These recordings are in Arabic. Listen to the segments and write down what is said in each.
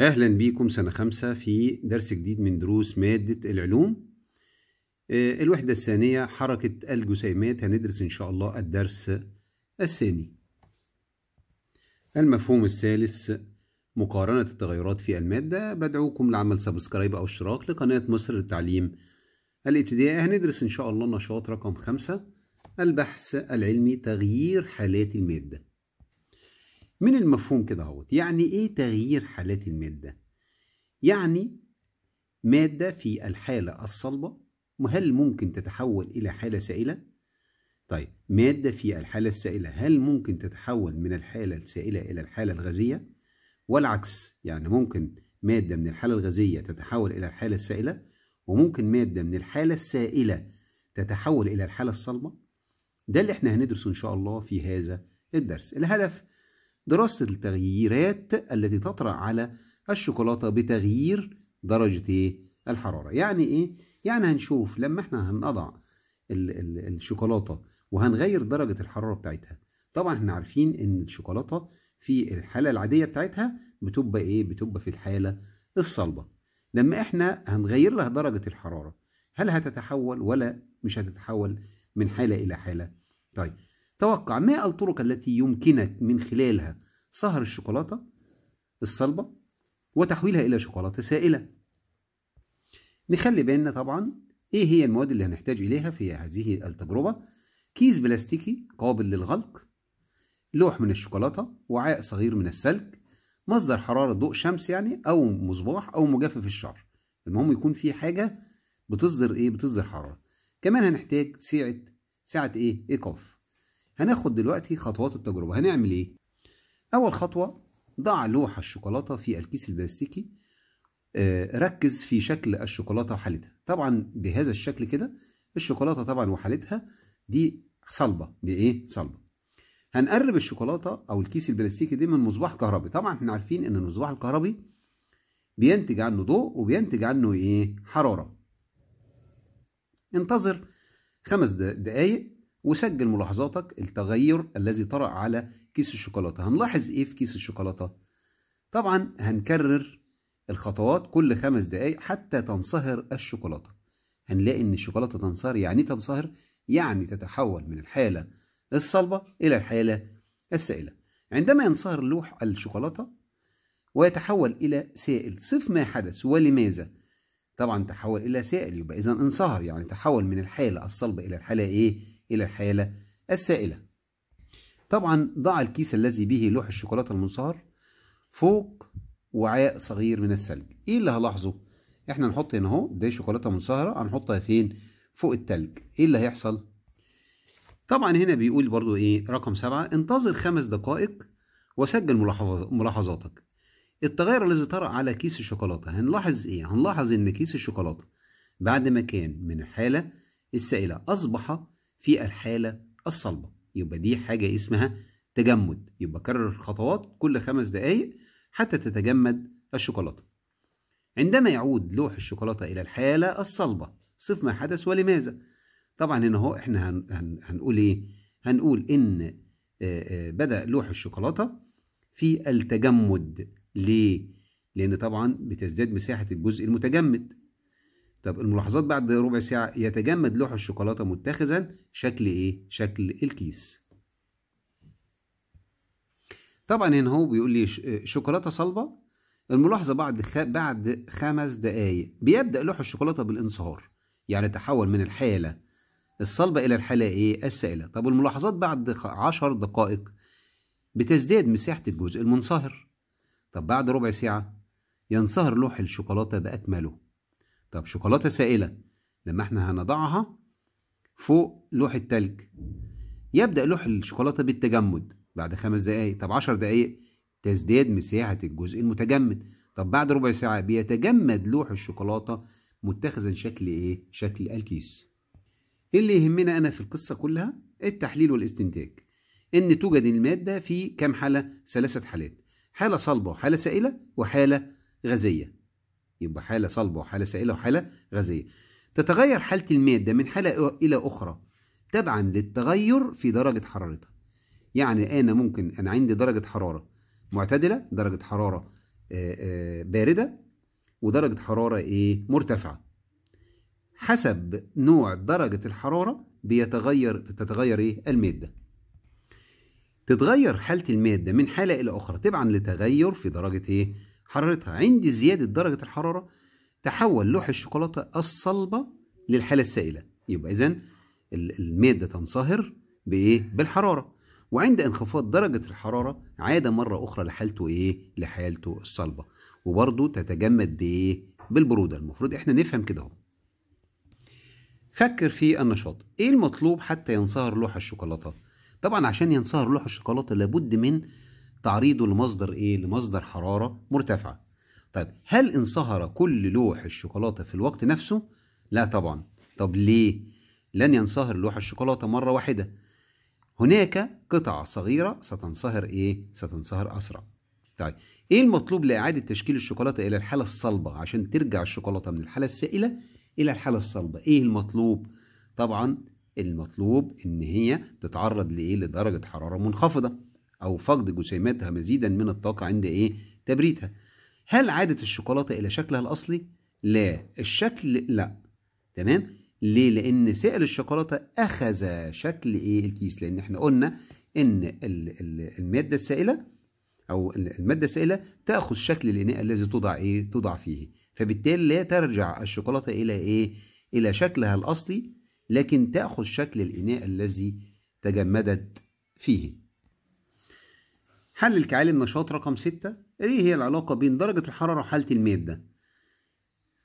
أهلا بيكم سنة خمسة في درس جديد من دروس مادة العلوم آه، الوحدة الثانية حركة الجسيمات هندرس إن شاء الله الدرس الثاني المفهوم الثالث مقارنة التغيرات في المادة بدعوكم لعمل سبسكرايب أو اشتراك لقناة مصر للتعليم الابتدائي هندرس إن شاء الله نشاط رقم خمسة البحث العلمي تغيير حالات المادة من المفهوم كده اهوت يعني ايه تغيير حالات المادة يعني مادة في الحالة الصلبة هل ممكن تتحول إلى حالة سائلة؟ طيب مادة في الحالة السائلة هل ممكن تتحول من الحالة السائلة إلى الحالة الغازية؟ والعكس يعني ممكن مادة من الحالة الغازية تتحول إلى الحالة السائلة وممكن مادة من الحالة السائلة تتحول إلى الحالة الصلبة ده اللي احنا هندرسه إن شاء الله في هذا الدرس الهدف دراسة التغييرات التي تطرأ على الشوكولاتة بتغيير درجة الحرارة يعني إيه؟ يعني هنشوف لما احنا هنضع الشوكولاتة وهنغير درجة الحرارة بتاعتها طبعا احنا عارفين ان الشوكولاتة في الحالة العادية بتاعتها بتبقى ايه بتبقى في الحالة الصلبة لما احنا هنغير لها درجة الحرارة هل هتتحول ولا مش هتتحول من حالة الى حالة طيب توقع ما الطرق التي يمكنك من خلالها صهر الشوكولاتة الصلبة وتحويلها إلى شوكولاتة سائلة نخلي بالنا طبعا إيه هي المواد اللي هنحتاج إليها في هذه التجربة كيس بلاستيكي قابل للغلق لوح من الشوكولاتة وعاء صغير من السلك مصدر حرارة ضوء شمس يعني أو مصباح أو مجفف الشعر المهم يكون في حاجة بتصدر إيه بتصدر حرارة كمان هنحتاج ساعة ساعة إيه إيقاف هناخد دلوقتي خطوات التجربة هنعمل ايه؟ أول خطوة ضع لوح الشوكولاتة في الكيس البلاستيكي آه، ركز في شكل الشوكولاتة وحالتها طبعا بهذا الشكل كده الشوكولاتة طبعا وحالتها دي صلبة دي ايه؟ صلبة هنقرب الشوكولاتة أو الكيس البلاستيكي دي من مصباح كهربي طبعا احنا عارفين إن المصباح الكهربي بينتج عنه ضوء وبينتج عنه ايه؟ حرارة انتظر خمس دقايق وسجل ملاحظاتك التغير الذي طرأ على كيس الشوكولاتة هنلاحظ ايه في كيس الشوكولاتة طبعا هنكرر الخطوات كل خمس دقايق حتى تنصهر الشوكولاتة هنلاقي ان الشوكولاتة تنصهر يعني تنصهر يعني تتحول من الحالة الصلبة الى الحالة السائلة عندما ينصهر لوح الشوكولاتة ويتحول إلى سائل صف ما حدث ولماذا طبعا تحول إلى سائل يبقى إذا انصهر يعني تحول من الحالة الصلبة إلى الحالة إيه إلى الحالة السائلة طبعا ضع الكيس الذي به لوح الشوكولاتة المنصهر فوق وعاء صغير من الثلج ايه اللي هلاحظه احنا نحط هنا اهو دي شوكولاته منصهره هنحطها فين فوق التلج ايه اللي هيحصل طبعا هنا بيقول برضو ايه رقم سبعة انتظر خمس دقائق وسجل ملاحظاتك التغير الذي طرأ على كيس الشوكولاته هنلاحظ ايه هنلاحظ ان كيس الشوكولاته بعد ما كان من الحاله السائله اصبح في الحالة الصلبة يبقى دي حاجة اسمها تجمد يبقى كرر الخطوات كل خمس دقايق حتى تتجمد الشوكولاتة عندما يعود لوح الشوكولاتة إلى الحالة الصلبة صف ما حدث ولماذا طبعا هنا هو احنا هن هن هنقول ايه هنقول ان بدأ لوح الشوكولاتة في التجمد ليه لأن طبعا بتزداد مساحة الجزء المتجمد طب الملاحظات بعد ربع ساعة يتجمد لوح الشوكولاتة متخذا شكل ايه؟ شكل الكيس طبعا هنا هو بيقول لي شوكولاتة صلبة الملاحظة بعد خ... بعد خمس دقايق بيبدأ لوح الشوكولاتة بالانصهار يعني تحول من الحالة الصلبة إلى الحالة ايه؟ السائلة طب الملاحظات بعد عشر دقائق بتزداد مساحة الجزء المنصهر طب بعد ربع ساعة ينصهر لوح الشوكولاتة بأكمله طب شوكولاته سائله لما احنا هنضعها فوق لوح التلج يبدا لوح الشوكولاته بالتجمد بعد خمس دقائق طب عشر دقائق تزداد مساحه الجزء المتجمد طب بعد ربع ساعه بيتجمد لوح الشوكولاته متخذا شكل ايه شكل الكيس ايه اللي يهمنا انا في القصه كلها التحليل والاستنتاج ان توجد الماده في كام حاله ثلاثه حالات حاله صلبه وحاله سائله وحاله غازيه يبقى حالة صلبة وحالة سائلة وحالة غازية تتغير حالة المادة من حالة إلى أخرى تبعا للتغير في درجة حرارتها يعني انا ممكن أنا عندي درجة حرارة معتدلة درجة حرارة آه، آه، باردة ودرجة حرارة إيه مرتفعة حسب نوع درجة الحرارة بيتغير تتغير إيه المادة تتغير حالة المادة من حالة إلى أخرى تبعا لتغير في درجة إيه حرارتها عند زيادة درجة الحرارة تحول لوح الشوكولاتة الصلبة للحالة السائلة يبقى إذا المادة تنصهر بإيه؟ بالحرارة وعند انخفاض درجة الحرارة عاد مرة أخرى لحالته إيه؟ لحالته الصلبة وبرضه تتجمد بإيه؟ بالبرودة المفروض إحنا نفهم كده أهو فكر في النشاط إيه المطلوب حتى ينصهر لوح الشوكولاتة؟ طبعا عشان ينصهر لوح الشوكولاتة لابد من تعريضه لمصدر ايه لمصدر حراره مرتفعه طيب هل انصهر كل لوح الشوكولاته في الوقت نفسه لا طبعا طب ليه لن ينصهر لوح الشوكولاته مره واحده هناك قطع صغيره ستنصهر ايه ستنصهر اسرع طيب ايه المطلوب لاعاده تشكيل الشوكولاته الى الحاله الصلبه عشان ترجع الشوكولاته من الحاله السائله الى الحاله الصلبه ايه المطلوب طبعا المطلوب ان هي تتعرض لايه لدرجه حراره منخفضه أو فقد جسيماتها مزيدا من الطاقة عند إيه؟ تبريدها. هل عادت الشوكولاتة إلى شكلها الأصلي؟ لا، الشكل لا. تمام؟ ليه؟ لأن سائل الشوكولاتة أخذ شكل إيه الكيس، لأن إحنا قلنا إن المادة السائلة أو المادة السائلة تأخذ شكل الإناء الذي توضع إيه؟ توضع فيه، فبالتالي لا ترجع الشوكولاتة إلى إيه؟ إلى شكلها الأصلي لكن تأخذ شكل الإناء الذي تجمدت فيه. حل الكعالي النشاط رقم ستة ايه هي العلاقة بين درجة الحرارة وحالة المادة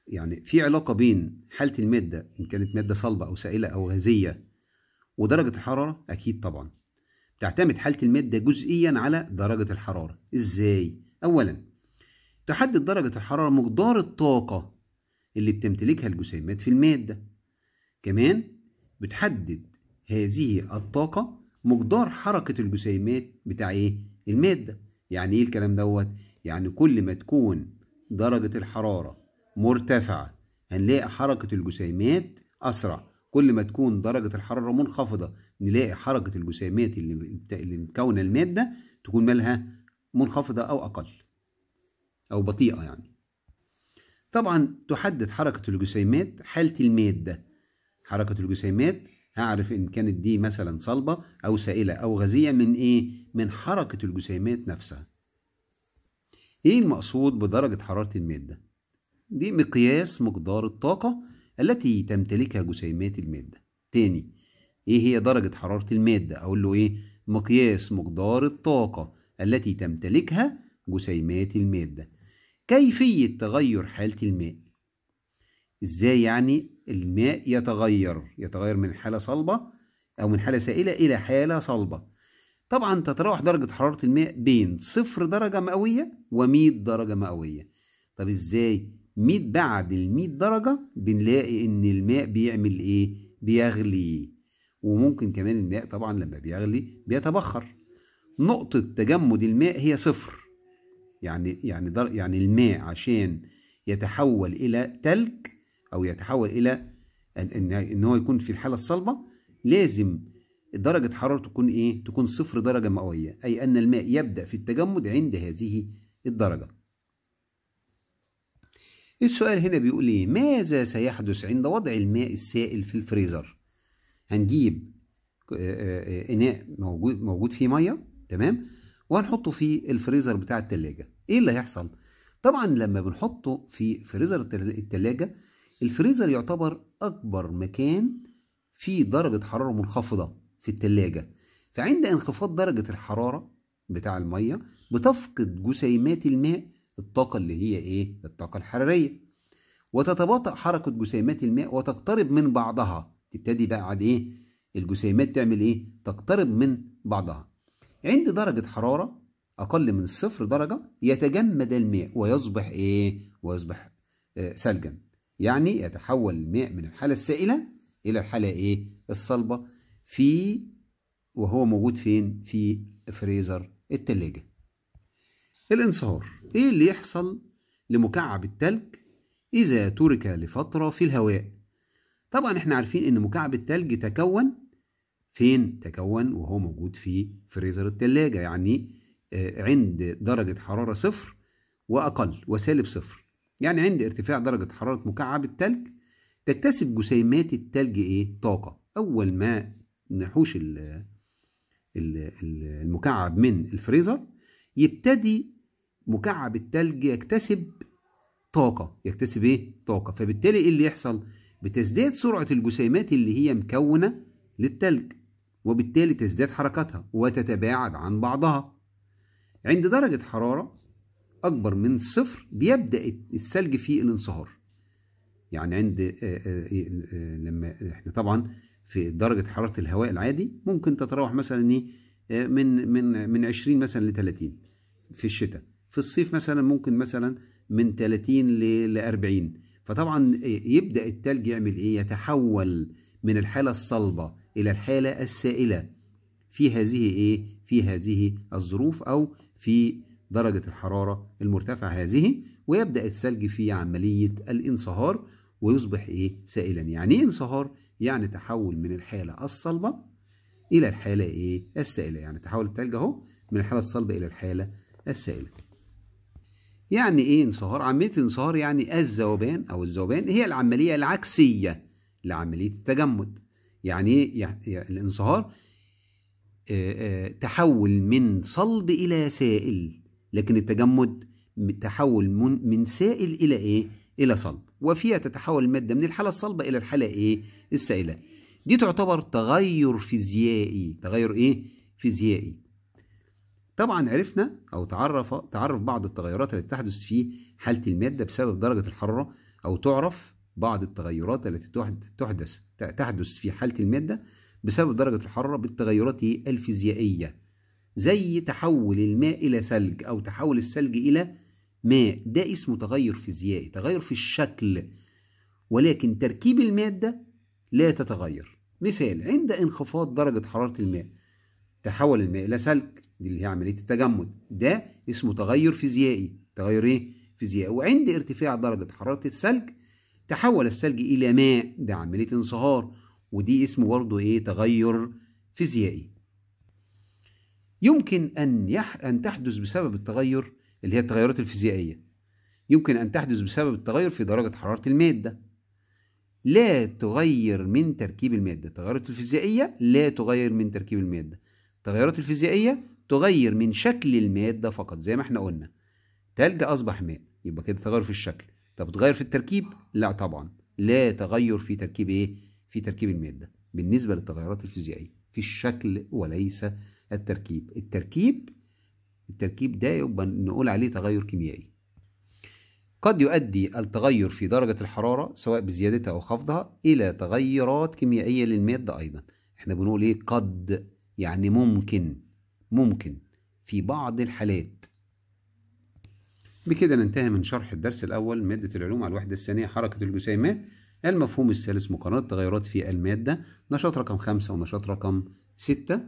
يعني في علاقة بين حالة المادة إن كانت مادة صلبة أو سائلة أو غازية ودرجة الحرارة أكيد طبعا تعتمد حالة المادة جزئيا على درجة الحرارة إزاي؟ أولا تحدد درجة الحرارة مقدار الطاقة اللي بتمتلكها الجسيمات في المادة كمان بتحدد هذه الطاقة مقدار حركة الجسيمات بتاع ايه المادة يعني ايه الكلام دوت يعني كل ما تكون درجة الحرارة مرتفعة هنلاقي حركة الجسيمات أسرع كل ما تكون درجة الحرارة منخفضة نلاقي حركة الجسيمات اللي اللي مكونة المادة تكون مالها منخفضة أو أقل أو بطيئة يعني طبعا تحدد حركة الجسيمات حالة المادة حركة الجسيمات هعرف إن كانت دي مثلا صلبة أو سائلة أو غازية من إيه؟ من حركة الجسيمات نفسها إيه المقصود بدرجة حرارة المادة؟ دي مقياس مقدار الطاقة التي تمتلكها جسيمات المادة تاني إيه هي درجة حرارة المادة؟ أقول له إيه؟ مقياس مقدار الطاقة التي تمتلكها جسيمات المادة كيفية تغير حالة الماء ازاي يعني الماء يتغير يتغير من حالة صلبة أو من حالة سائلة إلى حالة صلبة طبعا تتراوح درجة حرارة الماء بين صفر درجة مئوية ومية درجة مئوية طب ازاي 100 بعد ال100 درجة بنلاقي ان الماء بيعمل ايه بيغلي وممكن كمان الماء طبعا لما بيغلي بيتبخر نقطة تجمد الماء هي صفر يعني يعني يعني الماء عشان يتحول إلى تلج او يتحول الى ان هو يكون في الحاله الصلبه لازم درجه حرارته تكون ايه تكون صفر درجه مئويه اي ان الماء يبدا في التجمد عند هذه الدرجه السؤال هنا بيقول ايه ماذا سيحدث عند وضع الماء السائل في الفريزر هنجيب آه، آه، اناء موجود موجود فيه ميه تمام وهنحطه في الفريزر بتاع التلاجة ايه اللي هيحصل طبعا لما بنحطه في فريزر التلاجة الفريزر يعتبر أكبر مكان فيه درجة حرارة منخفضة في التلاجة فعند انخفاض درجة الحرارة بتاع المية بتفقد جسيمات الماء الطاقة اللي هي إيه؟ الطاقة الحرارية وتتباطأ حركة جسيمات الماء وتقترب من بعضها تبتدي بقى عاد إيه؟ الجسيمات تعمل إيه؟ تقترب من بعضها عند درجة حرارة أقل من الصفر درجة يتجمد الماء ويصبح إيه؟ ويصبح آه يعني يتحول الماء من الحالة السائلة إلى الحالة إيه؟ الصلبة في وهو موجود فين؟ في فريزر التلاجة الانصهار إيه اللي يحصل لمكعب التلج إذا ترك لفترة في الهواء طبعا احنا عارفين ان مكعب التلج تكون فين تكون وهو موجود في فريزر التلاجة يعني آه، عند درجة حرارة صفر وأقل وسالب صفر يعني عند ارتفاع درجة حرارة مكعب التلج تكتسب جسيمات التلج ايه طاقة أول ما نحوش المكعب من الفريزر يبتدي مكعب التلج يكتسب طاقة يكتسب ايه طاقة فبالتالي ايه اللي يحصل بتزداد سرعة الجسيمات اللي هي مكونة للتلج وبالتالي تزداد حركتها وتتباعد عن بعضها عند درجة حرارة أكبر من صفر بيبدأ الثلج فيه الانصهار يعني عند آه، آه، إيه، آه، لما احنا طبعا في درجة حرارة الهواء العادي ممكن تتراوح مثلا ايه من من من 20 مثلا ل 30 في الشتاء في الصيف مثلا ممكن مثلا من 30 ل 40 فطبعا إيه، يبدا الثلج يعمل ايه يتحول من الحاله الصلبه الى الحاله السائله في هذه ايه في هذه الظروف او في درجة الحرارة المرتفعة هذه ويبدأ الثلج في عملية الانصهار ويصبح إيه سائلا يعني إيه انصهار يعني تحول من الحالة الصلبة إلى الحالة إيه السائلة يعني تحول الثلج أهو من الحالة الصلبة إلى الحالة السائلة يعني إيه انصهار عملية الانصهار يعني الذوبان أو الذوبان هي العملية العكسية لعملية التجمد يعني إيه الانصهار تحول من صلب إلى سائل لكن التجمد تحول من سائل إلى إيه؟ إلى صلب وفيها تتحول المادة من الحالة الصلبة إلى الحالة إيه؟ السائلة دي تعتبر تغير فيزيائي تغير إيه؟ فيزيائي طبعا عرفنا أو تعرف تعرف بعض التغيرات التي تحدث في حالة المادة بسبب درجة الحرارة أو تعرف بعض التغيرات التي تحدث تحدث في حالة المادة بسبب درجة الحرارة بالتغيرات الفيزيائية زي تحول الماء إلى ثلج أو تحول الثلج إلى ماء ده اسمه تغير فيزيائي تغير في الشكل ولكن تركيب المادة لا تتغير مثال عند انخفاض درجة حرارة الماء تحول الماء إلى ثلج دي اللي هي عملية التجمد ده اسمه تغير فيزيائي تغير إيه؟ فيزيائي وعند ارتفاع درجة حرارة الثلج تحول الثلج إلى ماء ده عملية انصهار ودي اسمه برضه إيه تغير فيزيائي يمكن أن يح... أن تحدث بسبب التغير اللي هي التغيرات الفيزيائية يمكن أن تحدث بسبب التغير في درجة حرارة المادة لا تغير من تركيب المادة التغيرات الفيزيائية لا تغير من تركيب المادة التغيرات الفيزيائية تغير من شكل المادة فقط زي ما احنا قلنا تلج أصبح ماء يبقى كده تغير في الشكل طب تغير في التركيب لا طبعا لا تغير في تركيب ايه في تركيب المادة بالنسبة للتغيرات الفيزيائية في الشكل وليس التركيب التركيب التركيب ده يبقى نقول عليه تغير كيميائي قد يؤدي التغير في درجة الحرارة سواء بزيادتها أو خفضها إلى تغيرات كيميائية للمادة أيضا احنا بنقول إيه قد يعني ممكن ممكن في بعض الحالات بكده ننتهي من شرح الدرس الأول مادة العلوم على الوحدة الثانية حركة الجسيمات المفهوم الثالث مقارنة التغيرات في المادة نشاط رقم خمسة ونشاط رقم ستة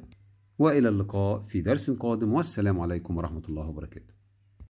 والى اللقاء في درس قادم والسلام عليكم ورحمه الله وبركاته